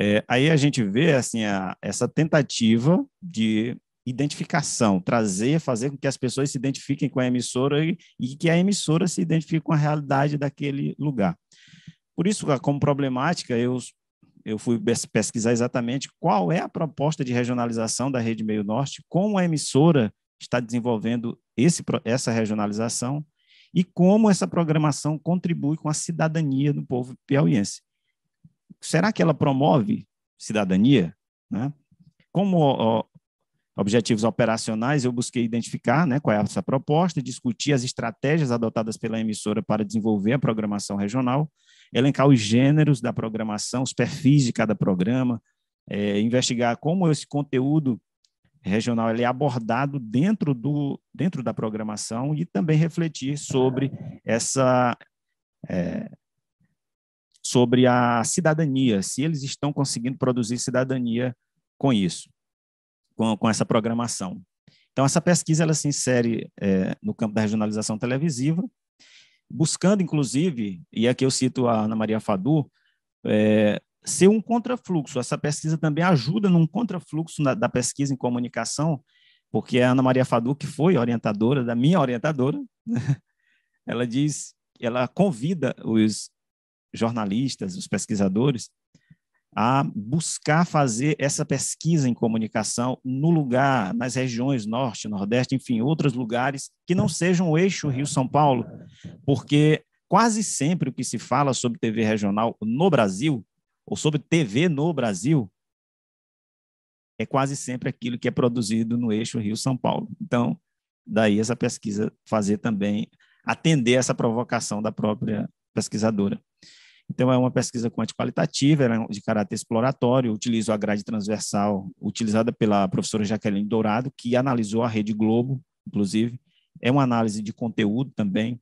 É, aí a gente vê assim a, essa tentativa de identificação, trazer, fazer com que as pessoas se identifiquem com a emissora e, e que a emissora se identifique com a realidade daquele lugar. Por isso, como problemática, eu, eu fui pesquisar exatamente qual é a proposta de regionalização da Rede Meio Norte, como a emissora está desenvolvendo esse, essa regionalização e como essa programação contribui com a cidadania do povo piauiense será que ela promove cidadania? Né? Como ó, objetivos operacionais, eu busquei identificar né, qual é essa proposta, discutir as estratégias adotadas pela emissora para desenvolver a programação regional, elencar os gêneros da programação, os perfis de cada programa, é, investigar como esse conteúdo regional ele é abordado dentro, do, dentro da programação e também refletir sobre essa, é, sobre a cidadania, se eles estão conseguindo produzir cidadania com isso, com, com essa programação. Então, essa pesquisa ela se insere é, no campo da regionalização televisiva, buscando, inclusive, e aqui eu cito a Ana Maria Fadu, é, ser um contrafluxo. Essa pesquisa também ajuda num contrafluxo na, da pesquisa em comunicação, porque é a Ana Maria Fadu, que foi orientadora, da minha orientadora, né? ela diz, ela convida os jornalistas, os pesquisadores, a buscar fazer essa pesquisa em comunicação no lugar, nas regiões norte, nordeste, enfim, outros lugares que não sejam o eixo Rio-São Paulo, porque quase sempre o que se fala sobre TV regional no Brasil, ou sobre TV no Brasil, é quase sempre aquilo que é produzido no eixo Rio-São Paulo. Então, daí essa pesquisa fazer também atender essa provocação da própria pesquisadora. Então, é uma pesquisa quantitativa, é de caráter exploratório, utilizo a grade transversal utilizada pela professora Jaqueline Dourado, que analisou a Rede Globo, inclusive. É uma análise de conteúdo também.